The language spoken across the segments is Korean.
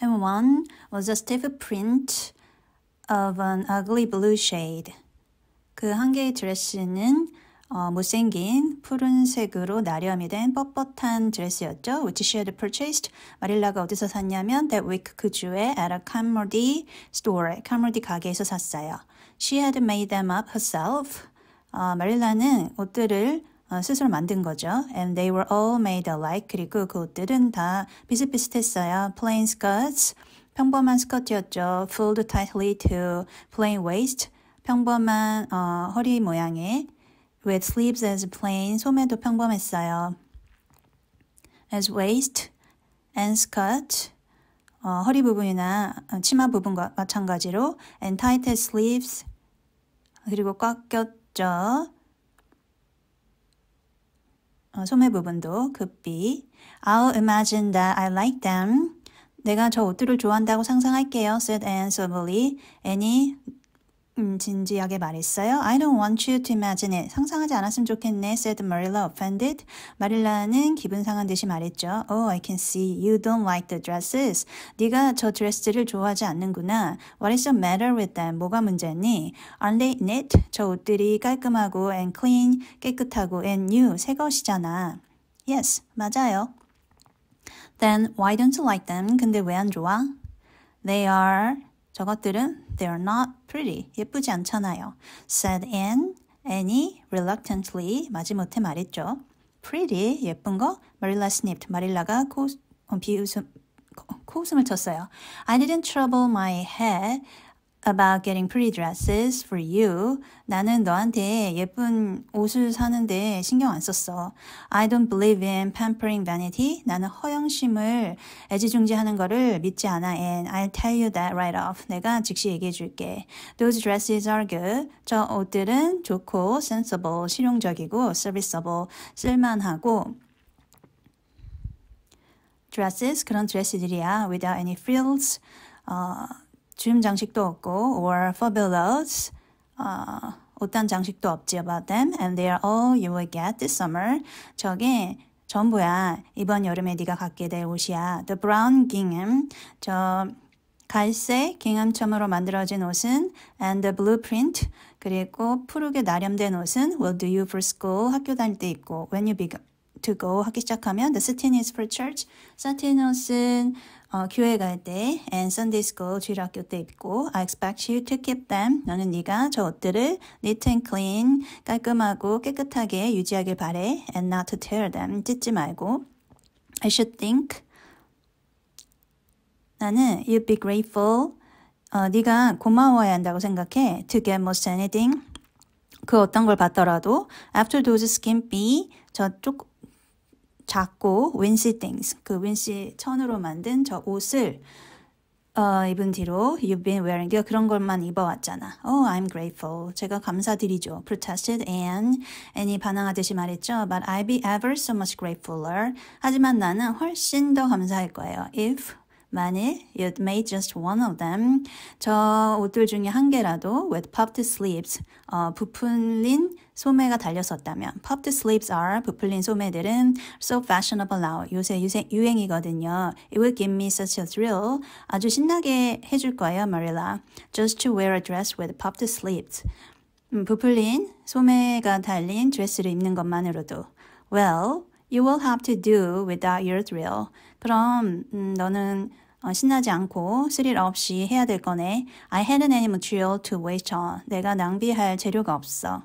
and one was a stiff print of an ugly blue shade. 그 한 개의 드레스는 어, 못생긴 푸른색으로 나렴이 된 뻣뻣한 드레스였죠. Which she had purchased. 마릴라가 어디서 샀냐면 that week 그 주에 at a Camordy store, Camordy 가게에서 샀어요. She had made them up herself. 어, 마릴라는 옷들을 스스로 만든 거죠. And they were all made alike. 그리고 그옷들은 다 비슷비슷했어요. Plain skirts, 평범한 스커트였죠. Folded tightly to plain waist, 평범한 어, 허리 모양의 With sleeves as plain, 소매도 평범했어요. As waist and skirt, 어, 허리 부분이나 치마 부분과 마찬가지로 And tight as sleeves, 그리고 꽉 꼈죠. 소매 부분도 급비 I'll imagine that I like them. 내가 저 옷들을 좋아한다고 상상할게요. said Anne soberly. Annie 음, 진지하게 말했어요. I don't want you to imagine it. 상상하지 않았으면 좋겠네. said Marilla offended. 마릴라는 기분 상한 듯이 말했죠. Oh, I can see you don't like the dresses. 네가 저 드레스를 좋아하지 않는구나. What is the matter with them? 뭐가 문제니? Aren't they neat? 저 옷들이 깔끔하고 and clean, 깨끗하고 and new, 새 것이잖아. Yes, 맞아요. Then why don't you like them? 근데 왜 안 좋아? They are 저것들은 they're not pretty. 예쁘지 않잖아요. said Anne. Annie reluctantly 마지못해 말했죠. pretty 예쁜 거 Marilla snipped. 마릴라가 코, 비웃음, 코, 웃음을 쳤어요. I didn't trouble my head about getting pretty dresses for you. 나는 너한테 예쁜 옷을 사는데 신경 안 썼어. I don't believe in pampering vanity. 나는 허영심을 애지중지하는 거를 믿지 않아. And I'll tell you that right off. 내가 즉시 얘기해 줄게. Those dresses are good. 저 옷들은 좋고 sensible, 실용적이고 serviceable, 쓸만하고 dresses 그런 드레스들이야. Without any frills. 어, 줌 장식도 없고 or fabulous 어, 옷단 장식도 없지 about them and they are all you will get this summer 저게 전부야 이번 여름에 네가 갖게 될 옷이야 the brown gingham 저 갈색 깅암첨으로 만들어진 옷은 and the blueprint 그리고 푸르게 나렴된 옷은 will do you for school 학교 다닐 때 입고 when you begin to go 하기 시작하면 the satin is for church satin 옷은 어, 교회 갈때 and Sunday school 주일학교 때 입고 I expect you to keep them. 너는 네가 저 옷들을 neat and clean 깔끔하고 깨끗하게 유지하길 바래 and not to tear them 찢지 말고 I should think 나는 you'd be grateful 어, 네가 고마워야 한다고 생각해 to get most anything 그 어떤 걸 받더라도 after those skimpy 저 조, 작고 웬시 things 그 웬시 천으로 만든 저 옷을 어, 입은 뒤로 you've been wearing 그런 것만 입어왔잖아. Oh, I'm grateful. 제가 감사드리죠. Protested a n d a n y 반항하듯이 말했죠. But I'd be ever so much gratefuler. 하지만 나는 훨씬 더 감사할 거예요. If 만일 you'd made just one of them, 저 옷들 중에 한 개라도 with p o p f e d sleeves, 어, 부풀린 소매가 달렸었다면 p o p f e d sleeves are 부풀린 소매들은 so fashionable now 요새 유생, 유행이거든요. It would give me such a thrill. 아주 신나게 해줄 거예요, Marilla. Just to wear a dress with p o p f e d sleeves. 음, 부풀린 소매가 달린 드레스를 입는 것만으로도 well, you will have to do without your thrill. 그럼 음, 너는 어, 신나지 않고 스릴 없이 해야 될 거네. I hadn't any material to waste on. 내가 낭비할 재료가 없어.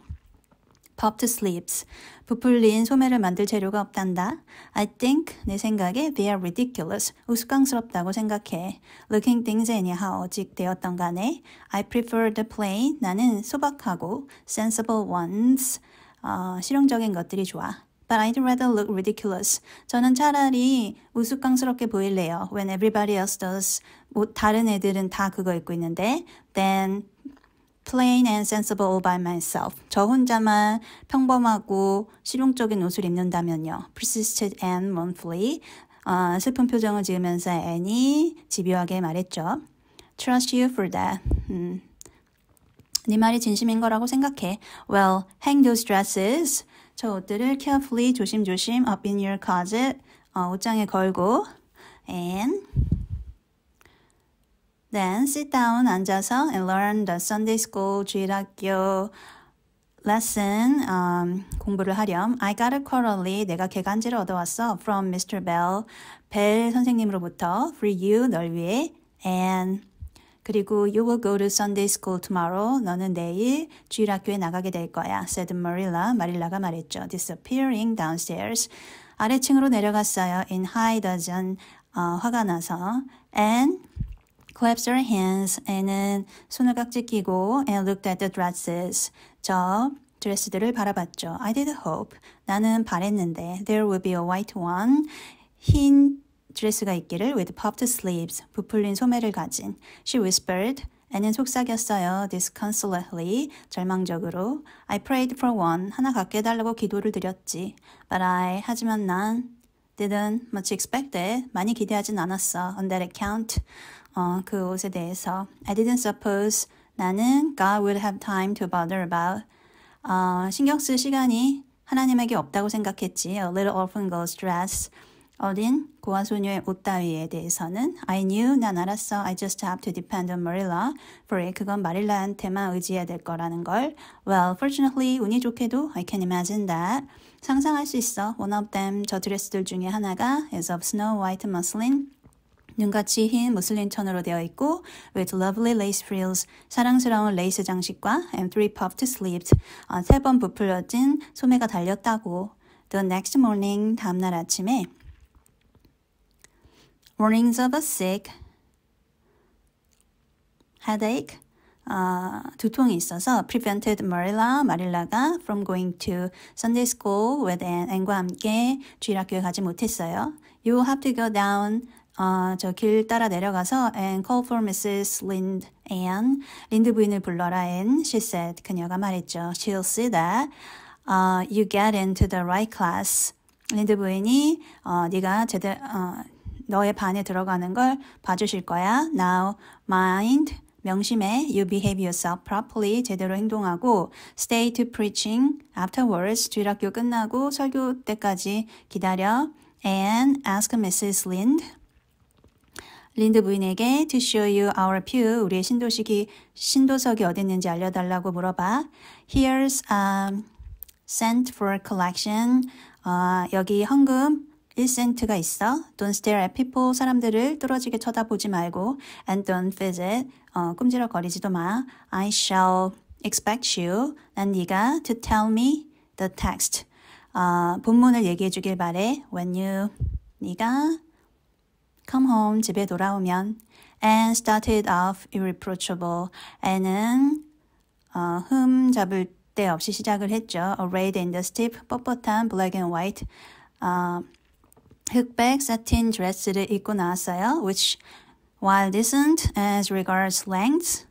Popped sleeps. 부풀린 소매를 만들 재료가 없단다. I think 내 생각에 they are ridiculous. 우스꽝스럽다고 생각해. Looking things anyhow 어직되었던 간에 I prefer the plain. 나는 소박하고 sensible ones. 어, 실용적인 것들이 좋아. But I'd rather look ridiculous. 저는 차라리 우스꽝스럽게 보일래요. When everybody else does. 뭐, 다른 애들은 다 그거 입고 있는데. Then plain and sensible all by myself. 저 혼자만 평범하고 실용적인 옷을 입는다면요. persisted and m o n t h l l y 어, 슬픈 표정을 지으면서 애니 집요하게 말했죠. Trust you for that. 음. 네 말이 진심인 거라고 생각해. Well, hang those dresses. 저 옷들을 carefully 조심조심 up in your closet 어, 옷장에 걸고 and then sit down 앉아서 and learn the Sunday school 주일학교 lesson um, 공부를 하렴. I got a q u a l l e r l y 내가 개간지를 얻어왔어. From Mr. Bell. 벨 선생님으로부터. For you, 널 위해. And 그리고 you will go to Sunday school tomorrow. 너는 내일 주일 학교에 나가게 될 거야. said Marilla. 마릴라가 말했죠. disappearing downstairs. 아래층으로 내려갔어요. in high d u d g e o n 어, 화가 나서. and clapped her hands. 애는 손을 깍지 끼고 and looked at the dresses. 저 드레스들을 바라봤죠. I did hope. 나는 바랬는데 there would be a white one. 흰 드레스가 있기를 with p o p f e d sleeves, 부풀린 소매를 가진. She whispered, 애는 속삭였어요. disconsolately, 절망적으로. I prayed for one, 하나 갖게 해달라고 기도를 드렸지. But I, 하지만 난 didn't much expect it, 많이 기대하진 않았어. On that account, 어, 그 옷에 대해서. I didn't suppose, 나는 God would have time to bother about. 어, 신경 쓸 시간이 하나님에게 없다고 생각했지. A little orphan girl's dress. 어린 고아소녀의 옷 따위에 대해서는 I knew, 난 알았어. I just have to depend on Marilla. For it, 그건 마릴라한테만 의지해야 될 거라는 걸. Well, fortunately, 운이 좋게도 I can imagine that. 상상할 수 있어. One of them, 저 드레스들 중에 하나가 is of snow white muslin. 눈같이 흰 무슬린 천으로 되어 있고 with lovely lace frills 사랑스러운 레이스 장식과 and three puffed sleeves 아, 세번 부풀려진 소매가 달렸다고 The next morning 다음날 아침에 warnings of a sick, headache, 어, 두통이 있어서 prevented Marilla, 마릴라가 from going to Sunday school with Anne, Anne과 함께 주일학교에 가지 못했어요. You have to go down 어, 저길 따라 내려가서 and call for Mrs. Lind Anne, 린드 부인을 불러라 Anne, she said, 그녀가 말했죠. She'll see that uh, you get into the right class. 린드 부인이 어, 네가 제대, 어, 너의 반에 들어가는 걸 봐주실 거야. Now, mind, 명심해. You behave yourself properly. 제대로 행동하고 stay to preaching afterwards. 주일학교 끝나고 설교 때까지 기다려. And ask Mrs. Lind. 린드 부인에게 to show you our pew 우리의 신도식이 신도석이 어딨는지 알려달라고 물어봐. Here's a cent for collection. 어, 여기 헌금 1센트가 있어. Don't stare at people. 사람들을 뚫어지게 쳐다보지 말고. And don't f i d g t 어, 꿈지럭거리지도 마. I shall expect you. 난 네가 to tell me the text. 어, 본문을 얘기해 주길 바래. When you. 네가 come home. 집에 돌아오면. And started off irreproachable. And은 어, 흠 잡을 때 없이 시작을 했죠. Arrayed in the steep, 뻣뻣한 black and white. 어, 흑백 satin 드레스를 입고 나왔어요. which while decent as regards length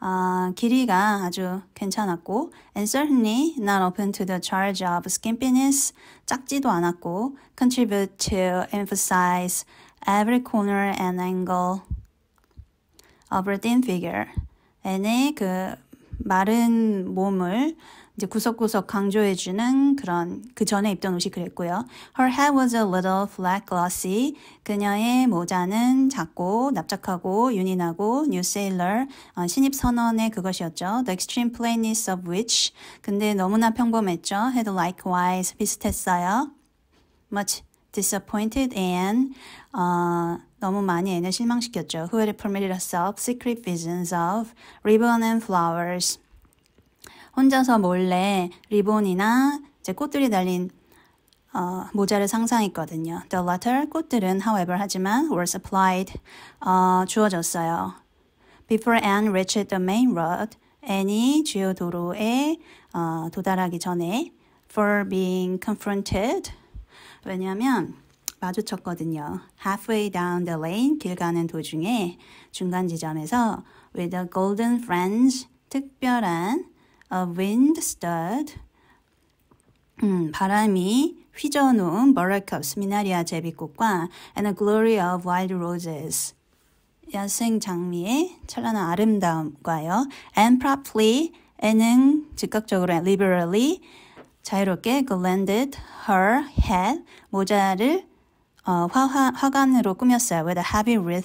아, 길이가 아주 괜찮았고 and certainly not open to the charge of skimpiness 작지도 않았고 contribute to emphasize every corner and angle of her thin figure. 애네 그 마른 몸을 이제 구석구석 강조해주는 그런 그 전에 입던 옷이 그랬고요. Her head was a little flat glossy. 그녀의 모자는 작고 납작하고 유닌하고 new sailor 어, 신입 선언의 그것이었죠. The extreme plainness of which 근데 너무나 평범했죠. Had likewise 비슷했어요. Much disappointed and 어, 너무 많이 애는 실망시켰죠. Who had permitted herself secret visions of ribbon and flowers 혼자서 몰래 리본이나 이제 꽃들이 달린 어, 모자를 상상했거든요. The latter, 꽃들은 however 하지만 were supplied, 어, 주어졌어요. Before Anne reached the main road, Anne이 주요 도로에 어, 도달하기 전에 for being confronted, 왜냐하면 마주쳤거든요. Halfway down the lane, 길 가는 도중에 중간 지점에서 with a golden fringe, 특별한 a wind stud 음, 바람이 휘저어놓은 버럴컵스 미나리아 제비꽃과 and a glory of wild roses 야생 장미의 찬란한 아름다움과요 and promptly 애는 즉각적으로 liberally 자유롭게 glanded her head 모자를 어, 화, 화관으로 꾸몄어요 with a heavy wreath